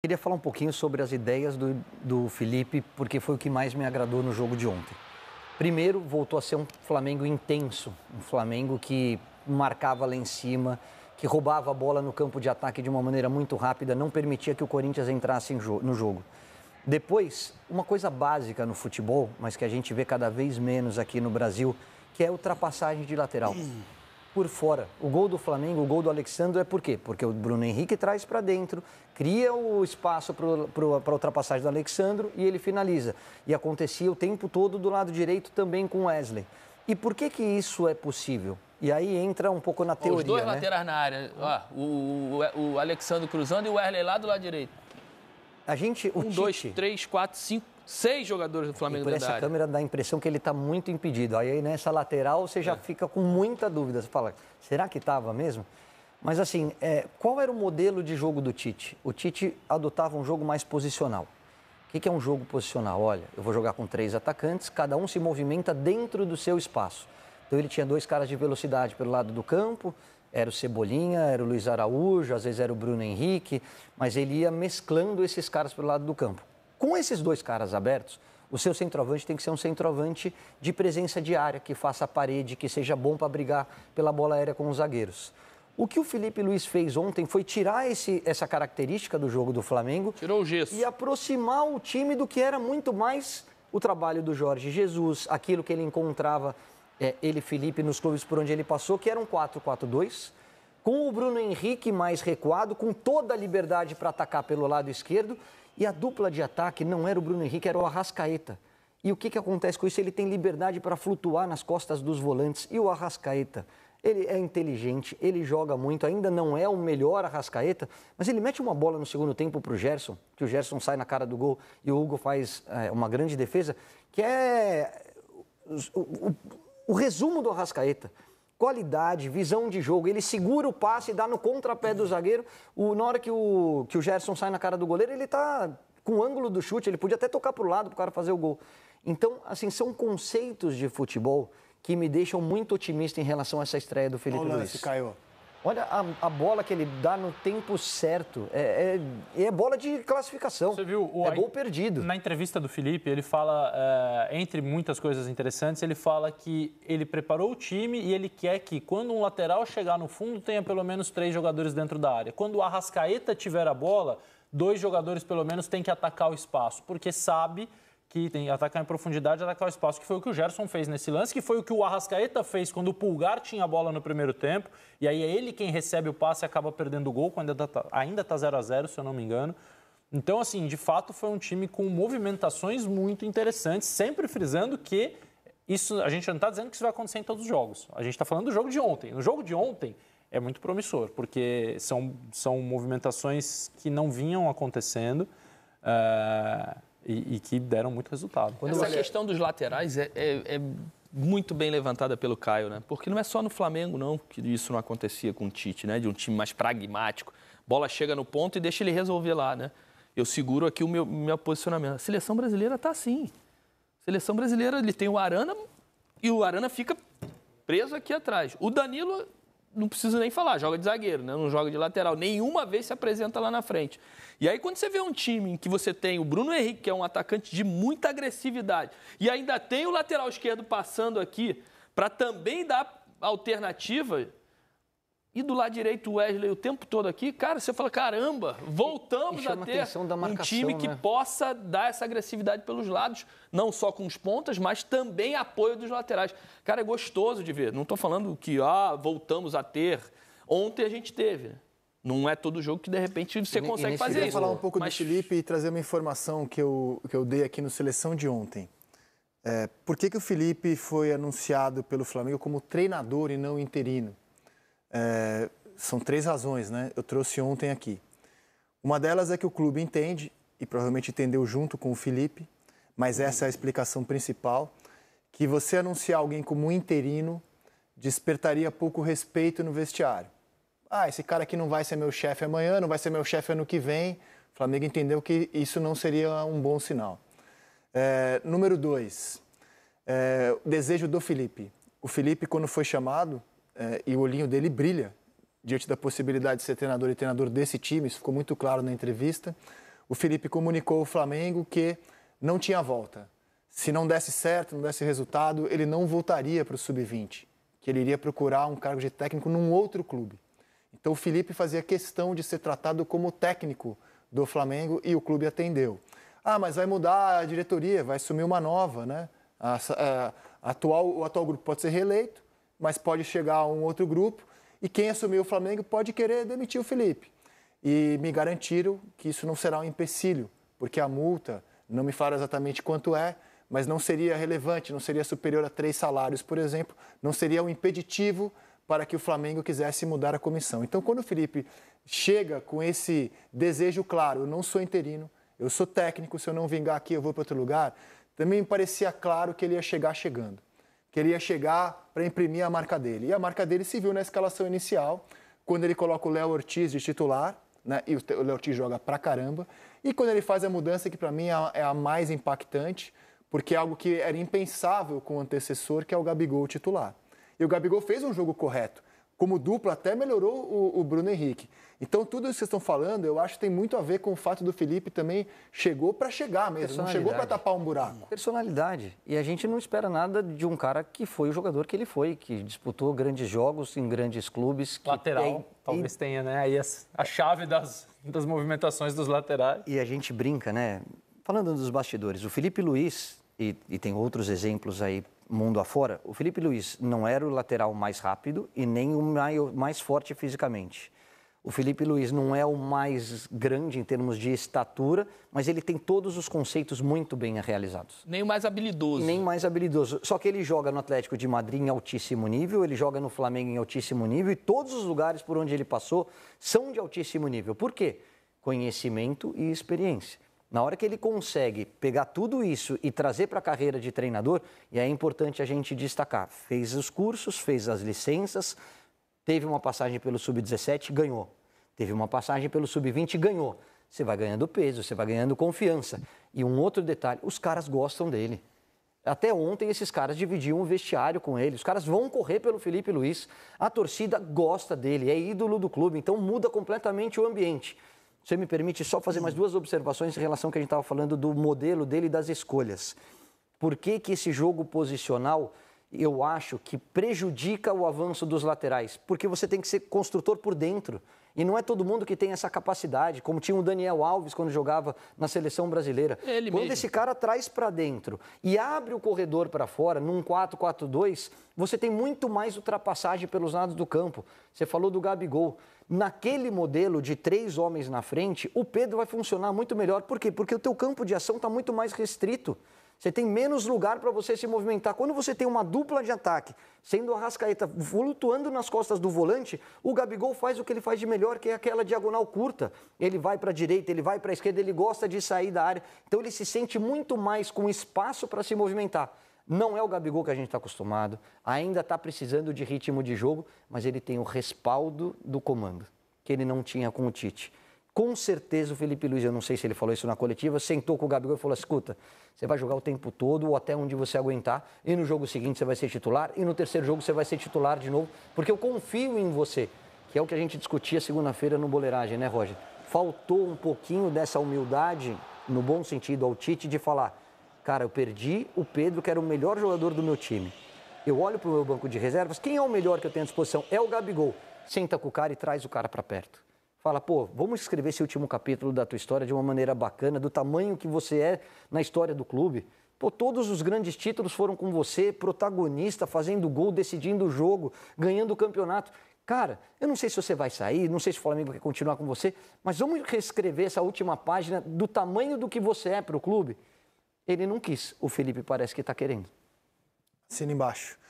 Queria falar um pouquinho sobre as ideias do, do Felipe, porque foi o que mais me agradou no jogo de ontem. Primeiro, voltou a ser um Flamengo intenso, um Flamengo que marcava lá em cima, que roubava a bola no campo de ataque de uma maneira muito rápida, não permitia que o Corinthians entrasse no jogo. Depois, uma coisa básica no futebol, mas que a gente vê cada vez menos aqui no Brasil, que é a ultrapassagem de lateral por fora. O gol do Flamengo, o gol do Alexandre é por quê? Porque o Bruno Henrique traz para dentro, cria o espaço para a ultrapassagem do Alexandre e ele finaliza. E acontecia o tempo todo do lado direito também com Wesley. E por que que isso é possível? E aí entra um pouco na teoria, Os dois né? laterais na área, ó, o, o, o Alexandre cruzando e o Wesley lá do lado direito. A gente, o um, Tite... dois, três, quatro, cinco Seis jogadores do Flamengo e por essa câmera dá a impressão que ele está muito impedido. Aí nessa né, lateral você já é. fica com muita dúvida. Você fala, será que estava mesmo? Mas assim, é, qual era o modelo de jogo do Tite? O Tite adotava um jogo mais posicional. O que é um jogo posicional? Olha, eu vou jogar com três atacantes, cada um se movimenta dentro do seu espaço. Então ele tinha dois caras de velocidade pelo lado do campo, era o Cebolinha, era o Luiz Araújo, às vezes era o Bruno Henrique, mas ele ia mesclando esses caras pelo lado do campo. Com esses dois caras abertos, o seu centroavante tem que ser um centroavante de presença diária, que faça a parede, que seja bom para brigar pela bola aérea com os zagueiros. O que o Felipe Luiz fez ontem foi tirar esse, essa característica do jogo do Flamengo. Tirou o gesso. E aproximar o time do que era muito mais o trabalho do Jorge Jesus, aquilo que ele encontrava, é, ele, Felipe, nos clubes por onde ele passou, que era um 4-4-2 com o Bruno Henrique mais recuado, com toda a liberdade para atacar pelo lado esquerdo. E a dupla de ataque não era o Bruno Henrique, era o Arrascaeta. E o que, que acontece com isso? Ele tem liberdade para flutuar nas costas dos volantes. E o Arrascaeta? Ele é inteligente, ele joga muito, ainda não é o melhor Arrascaeta, mas ele mete uma bola no segundo tempo para o Gerson, que o Gerson sai na cara do gol e o Hugo faz é, uma grande defesa, que é o, o, o resumo do Arrascaeta qualidade, visão de jogo. Ele segura o passe, dá no contrapé do zagueiro. O, na hora que o, que o Gerson sai na cara do goleiro, ele está com o ângulo do chute, ele podia até tocar para o lado para o cara fazer o gol. Então, assim, são conceitos de futebol que me deixam muito otimista em relação a essa estreia do Felipe Olha Luiz. caiu. Olha a, a, bola que ele dá no tempo certo. É, é, é bola de classificação. Você viu o, É gol perdido. Na entrevista do Felipe, ele fala, é, entre muitas coisas interessantes, ele fala que ele preparou o time e ele quer que, quando um lateral chegar no fundo, tenha pelo menos três jogadores dentro da área. Quando o Arrascaeta tiver a bola, dois jogadores pelo menos têm que atacar o espaço, porque sabe que tem atacar em profundidade, atacar o espaço, que foi o que o Gerson fez nesse lance, que foi o que o Arrascaeta fez quando o Pulgar tinha a bola no primeiro tempo, e aí é ele quem recebe o passe e acaba perdendo o gol, quando ainda está 0 tá a 0 se eu não me engano. Então, assim, de fato foi um time com movimentações muito interessantes, sempre frisando que isso a gente não está dizendo que isso vai acontecer em todos os jogos. A gente está falando do jogo de ontem. No jogo de ontem é muito promissor, porque são, são movimentações que não vinham acontecendo. Uh e, e que deram muito resultado. Quando Essa você... questão dos laterais é, é, é muito bem levantada pelo Caio, né? Porque não é só no Flamengo, não, que isso não acontecia com o Tite, né? De um time mais pragmático. Bola chega no ponto e deixa ele resolver lá, né? Eu seguro aqui o meu, meu posicionamento. A seleção brasileira tá assim. A seleção brasileira, ele tem o Arana e o Arana fica preso aqui atrás. O Danilo não precisa nem falar, joga de zagueiro, né? não joga de lateral. Nenhuma vez se apresenta lá na frente. E aí, quando você vê um time em que você tem o Bruno Henrique, que é um atacante de muita agressividade, e ainda tem o lateral esquerdo passando aqui para também dar alternativa, e do lado direito, o Wesley o tempo todo aqui, cara, você fala, caramba, voltamos a ter a marcação, um time que né? possa dar essa agressividade pelos lados, não só com os pontas, mas também apoio dos laterais. Cara, é gostoso de ver. Não estou falando que, ah, voltamos a ter. Ontem a gente teve, não é todo jogo que de repente você consegue fazer isso. Eu queria falar um pouco Mas... do Felipe e trazer uma informação que eu, que eu dei aqui no Seleção de ontem. É, por que, que o Felipe foi anunciado pelo Flamengo como treinador e não interino? É, são três razões, né? Eu trouxe ontem aqui. Uma delas é que o clube entende, e provavelmente entendeu junto com o Felipe, mas essa é a explicação principal, que você anunciar alguém como interino despertaria pouco respeito no vestiário. Ah, esse cara aqui não vai ser meu chefe amanhã, não vai ser meu chefe ano que vem. O Flamengo entendeu que isso não seria um bom sinal. É, número dois, é, o desejo do Felipe. O Felipe, quando foi chamado, é, e o olhinho dele brilha diante da possibilidade de ser treinador e treinador desse time, isso ficou muito claro na entrevista. O Felipe comunicou ao Flamengo que não tinha volta. Se não desse certo, não desse resultado, ele não voltaria para o sub-20, que ele iria procurar um cargo de técnico num outro clube. Então o Felipe fazia questão de ser tratado como técnico do Flamengo e o clube atendeu. Ah, mas vai mudar a diretoria, vai assumir uma nova, né? A, a, a é, atual, o atual grupo pode ser reeleito, mas pode chegar a um outro grupo e quem assumir o Flamengo pode querer demitir o Felipe. E me garantiram que isso não será um empecilho, porque a multa, não me fala exatamente quanto é, mas não seria relevante, não seria superior a três salários, por exemplo, não seria um impeditivo para que o Flamengo quisesse mudar a comissão. Então, quando o Felipe chega com esse desejo claro, eu não sou interino, eu sou técnico, se eu não vingar aqui, eu vou para outro lugar, também me parecia claro que ele ia chegar chegando queria chegar para imprimir a marca dele. E a marca dele se viu na escalação inicial, quando ele coloca o Léo Ortiz de titular, né? e o Léo Ortiz joga pra caramba. E quando ele faz a mudança que para mim é, é a mais impactante, porque é algo que era impensável com o antecessor, que é o Gabigol titular. E o Gabigol fez um jogo correto como dupla até melhorou o, o Bruno Henrique. Então, tudo isso que vocês estão falando, eu acho que tem muito a ver com o fato do Felipe também chegou para chegar mesmo, não chegou para tapar um buraco. Personalidade. E a gente não espera nada de um cara que foi o jogador que ele foi, que disputou grandes jogos em grandes clubes. Lateral, tem, talvez e... tenha, né? Aí a, a chave das, das movimentações dos laterais. E a gente brinca, né? Falando dos bastidores, o Felipe Luiz, e, e tem outros exemplos aí mundo afora, o Felipe Luiz não era o lateral mais rápido e nem o mais forte fisicamente. O Felipe Luiz não é o mais grande em termos de estatura, mas ele tem todos os conceitos muito bem realizados. Nem o mais habilidoso. Nem mais habilidoso. Só que ele joga no Atlético de Madrid em altíssimo nível, ele joga no Flamengo em altíssimo nível e todos os lugares por onde ele passou são de altíssimo nível. Por quê? Conhecimento e experiência. Na hora que ele consegue pegar tudo isso e trazer para a carreira de treinador, e é importante a gente destacar, fez os cursos, fez as licenças, teve uma passagem pelo sub-17, ganhou. Teve uma passagem pelo sub-20, ganhou. Você vai ganhando peso, você vai ganhando confiança. E um outro detalhe, os caras gostam dele. Até ontem esses caras dividiam o vestiário com ele. Os caras vão correr pelo Felipe Luiz. A torcida gosta dele, é ídolo do clube, então muda completamente o ambiente. Você me permite só fazer mais duas observações em relação ao que a gente estava falando do modelo dele e das escolhas. Por que, que esse jogo posicional eu acho que prejudica o avanço dos laterais, porque você tem que ser construtor por dentro. E não é todo mundo que tem essa capacidade, como tinha o Daniel Alves quando jogava na seleção brasileira. Ele quando mesmo. esse cara traz para dentro e abre o corredor para fora, num 4-4-2, você tem muito mais ultrapassagem pelos lados do campo. Você falou do Gabigol. Naquele modelo de três homens na frente, o Pedro vai funcionar muito melhor. Por quê? Porque o teu campo de ação está muito mais restrito você tem menos lugar para você se movimentar. Quando você tem uma dupla de ataque, sendo a Rascaeta flutuando nas costas do volante, o Gabigol faz o que ele faz de melhor, que é aquela diagonal curta. Ele vai para a direita, ele vai para a esquerda, ele gosta de sair da área. Então ele se sente muito mais com espaço para se movimentar. Não é o Gabigol que a gente está acostumado, ainda está precisando de ritmo de jogo, mas ele tem o respaldo do comando, que ele não tinha com o Tite com certeza o Felipe Luiz, eu não sei se ele falou isso na coletiva, sentou com o Gabigol e falou: escuta, você vai jogar o tempo todo ou até onde você aguentar, e no jogo seguinte você vai ser titular, e no terceiro jogo você vai ser titular de novo, porque eu confio em você, que é o que a gente discutia segunda-feira no Boleiragem, né, Roger? Faltou um pouquinho dessa humildade, no bom sentido, ao Tite, de falar: cara, eu perdi o Pedro, que era o melhor jogador do meu time. Eu olho para o meu banco de reservas, quem é o melhor que eu tenho à disposição? É o Gabigol. Senta com o cara e traz o cara para perto fala, pô, vamos escrever esse último capítulo da tua história de uma maneira bacana, do tamanho que você é na história do clube. Pô, todos os grandes títulos foram com você, protagonista, fazendo gol, decidindo o jogo, ganhando o campeonato. Cara, eu não sei se você vai sair, não sei se o Flamengo quer continuar com você, mas vamos reescrever essa última página do tamanho do que você é para o clube. Ele não quis. O Felipe parece que está querendo. Sino embaixo.